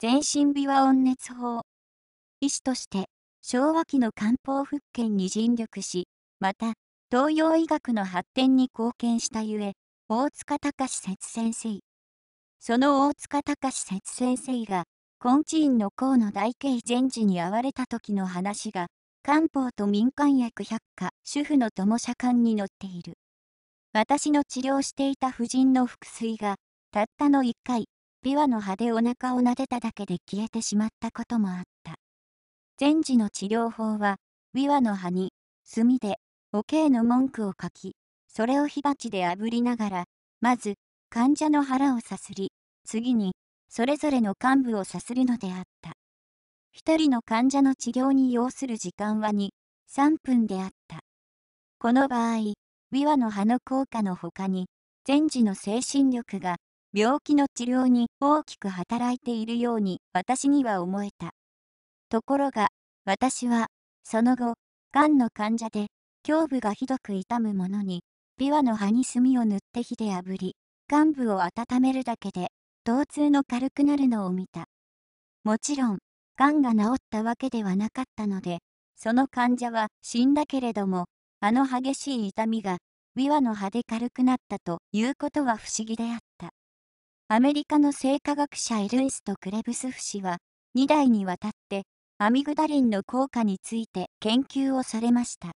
全身美琶温熱法。医師として、昭和期の漢方復権に尽力し、また、東洋医学の発展に貢献したゆえ、大塚隆節先生。その大塚隆節先生が、根治院の河野大慶禅師に会われた時の話が、漢方と民間薬百科、主婦の友社館に載っている。私の治療していた婦人の腹水が、たったの1回、琵琶の葉でお腹を撫でただけで消えてしまったこともあった。禅治の治療法は、琵琶の葉に、墨で、おけいの文句を書き、それを火鉢で炙りながら、まず、患者の腹をさすり、次に、それぞれの幹部をさするのであった。一人の患者の治療に要する時間は2、3分であった。この場合、琵琶の葉の効果の他に、禅師の精神力が病気の治療に大きく働いているように私には思えた。ところが、私は、その後、がんの患者で、胸部がひどく痛むものに、琵琶の葉に墨を塗って火で炙り、患部を温めるだけで、疼痛の軽くなるのを見た。もちろん、がんが治ったわけではなかったので、その患者は死んだけれども、あの激しい痛みが、琵琶の葉で軽くなったということは不思議であった。アメリカの生化学者エルエスト・クレブスフ氏は、2代にわたって、アミグダリンの効果について研究をされました。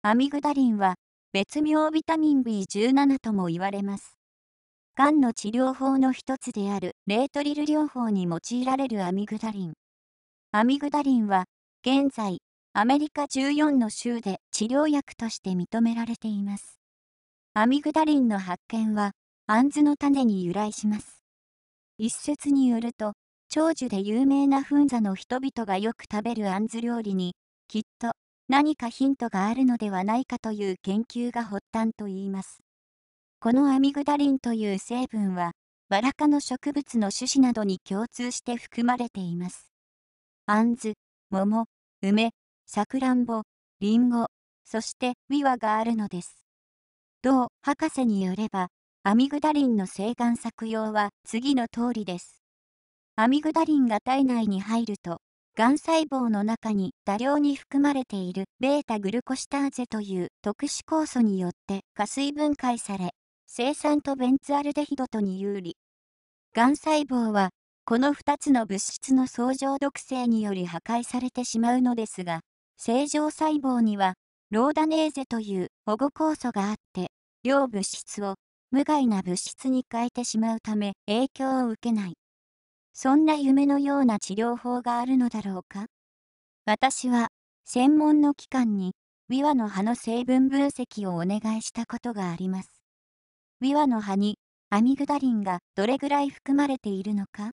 アミグダリンは、別名ビタミン B17 とも言われます。がんの治療法の一つであるレートリル療法に用いられるアミグダリン。アミグダリンは、現在、アメリカ14の州で治療薬として認められています。アミグダリンの発見は、杏の種に由来します。一説によると、長寿で有名な噴座の人々がよく食べる杏子料理に、きっと何かヒントがあるのではないかという研究が発端といいます。このアミグダリンという成分は、バラ科の植物の種子などに共通して含まれています。杏子、桃、梅、さくらんぼ、りんご、そしてビワがあるのです。同博士によれば、アミグダリンの生含作用は次の通りです。アミグダリンが体内に入ると、がん細胞の中に多量に含まれている β グルコシターゼという特殊酵素によって加水分解され、生酸とベンツアルデヒドとに有利。がん細胞は、この2つの物質の相乗毒性により破壊されてしまうのですが、正常細胞には、ローダネーゼという保護酵素があって、両物質を無害な物質に変えてしまうため影響を受けない。そんな夢のような治療法があるのだろうか私は専門の機関にビワの葉の成分分析をお願いしたことがあります。ビワの葉にアミグダリンがどれぐらい含まれているのか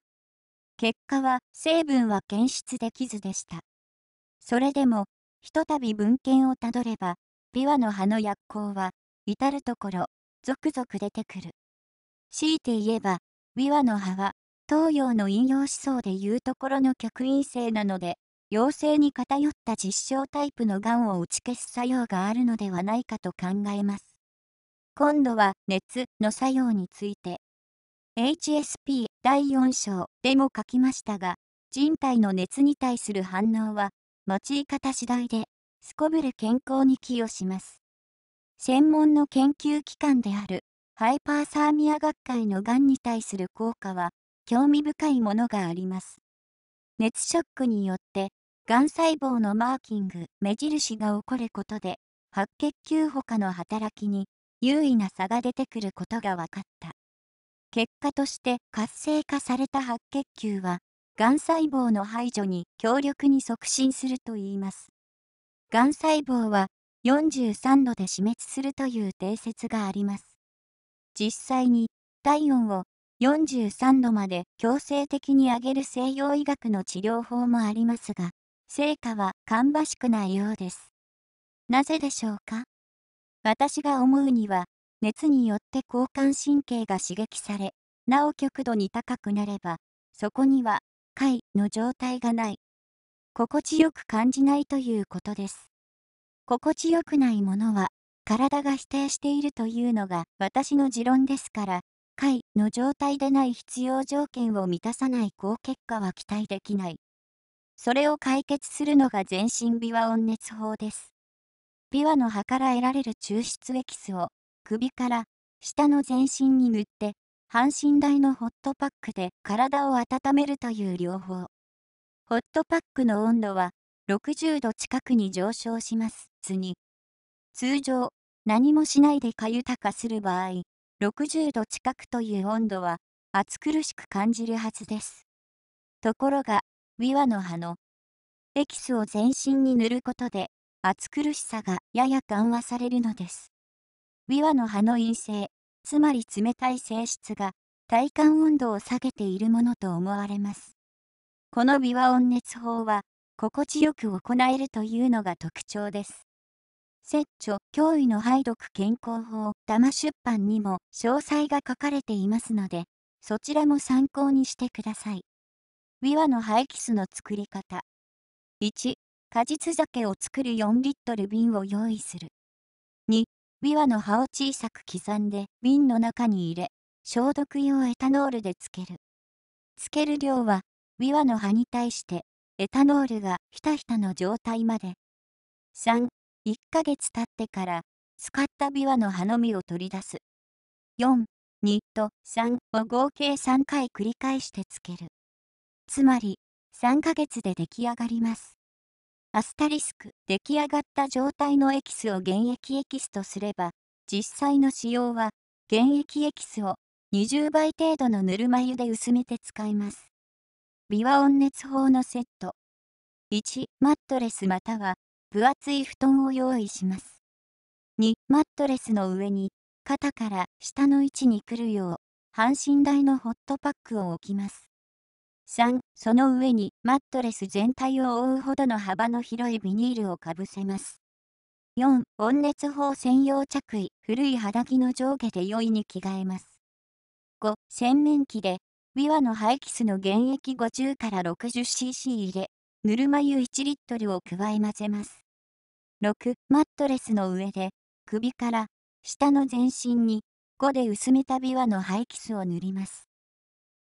結果は成分は検出できずでした。それでもひとたび文献をたどればビワの葉の薬効は至るところ続々出てくる。強いて言えば、琵琶の葉は、東洋の引用思想でいうところの客員性なので、陽性に偏った実証タイプのがんを打ち消す作用があるのではないかと考えます。今度は熱の作用について HSP 第4章でも書きましたが人体の熱に対する反応は用い方次第ですこぶる健康に寄与します専門の研究機関であるハイパーサーミア学会のがんに対する効果は興味深いものがあります。熱ショックによって、がん細胞のマーキング、目印が起こることで、白血球他の働きに優位な差が出てくることが分かった。結果として活性化された白血球は、がん細胞の排除に強力に促進するといいます。がん細胞は43度で死滅するという定説があります。実際に体温を43度まで強制的に上げる西洋医学の治療法もありますが、成果は芳しくないようです。なぜでしょうか私が思うには、熱によって交感神経が刺激され、なお極度に高くなれば、そこには、快の状態がない。心地よく感じないということです。心地よくないものは体が否定しているというのが私の持論ですから、解の状態でない必要条件を満たさない好結果は期待できない。それを解決するのが全身ビワ温熱法です。ビワの葉から得られる抽出エキスを首から下の全身に塗って、半身大のホットパックで体を温めるという療法。ホットパックの温度は60度近くに上昇します。別に。通常、何もしないでかゆたかする場合、60度近くという温度は、暑苦しく感じるはずです。ところが、ビワの葉のエキスを全身に塗ることで、暑苦しさがやや緩和されるのです。ビワの葉の陰性、つまり冷たい性質が、体感温度を下げているものと思われます。このビワ温熱法は、心地よく行えるというのが特徴です。摂著、脅威の排毒健康法、玉出版にも詳細が書かれていますので、そちらも参考にしてください。ィワのイキスの作り方。1、果実酒を作る4リットル瓶を用意する。2、ィワの葉を小さく刻んで瓶の中に入れ、消毒用エタノールで漬ける。漬ける量は、ィワの葉に対して、エタノールがひたひたの状態まで。3、1ヶ月経ってから使ったビワの葉のみを取り出す。4、2と3を合計3回繰り返してつける。つまり、3ヶ月で出来上がります。アスタリスク、出来上がった状態のエキスを原液エキスとすれば、実際の使用は、原液エキスを20倍程度のぬるま湯で薄めて使います。ビワ温熱法のセット。1、マットレスまたは分厚い布団を用意します。2マットレスの上に肩から下の位置に来るよう半身台のホットパックを置きます。3その上にマットレス全体を覆うほどの幅の広いビニールをかぶせます。4温熱法専用着衣古い肌着の上下で良いに着替えます。5洗面器でビワの排気スの原液50から 60cc 入れぬるま湯1リットルを加え混ぜます。6マットレスの上で首から下の全身に5で薄めたビワのハイキスを塗ります。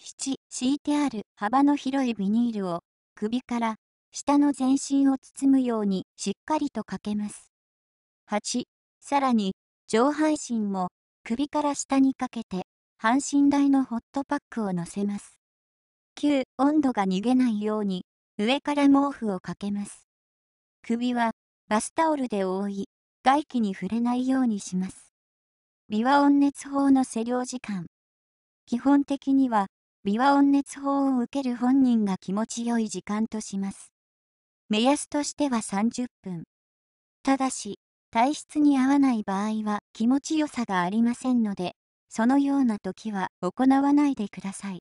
7敷いてある幅の広いビニールを首から下の全身を包むようにしっかりとかけます。8さらに上半身も首から下にかけて半身台のホットパックを乗せます。9温度が逃げないように上から毛布をかけます。首はバスタオルで覆い、外気に触れないようにします。ビ和温熱法の施療時間。基本的には、ビ和温熱法を受ける本人が気持ちよい時間とします。目安としては30分。ただし、体質に合わない場合は気持ちよさがありませんので、そのような時は行わないでください。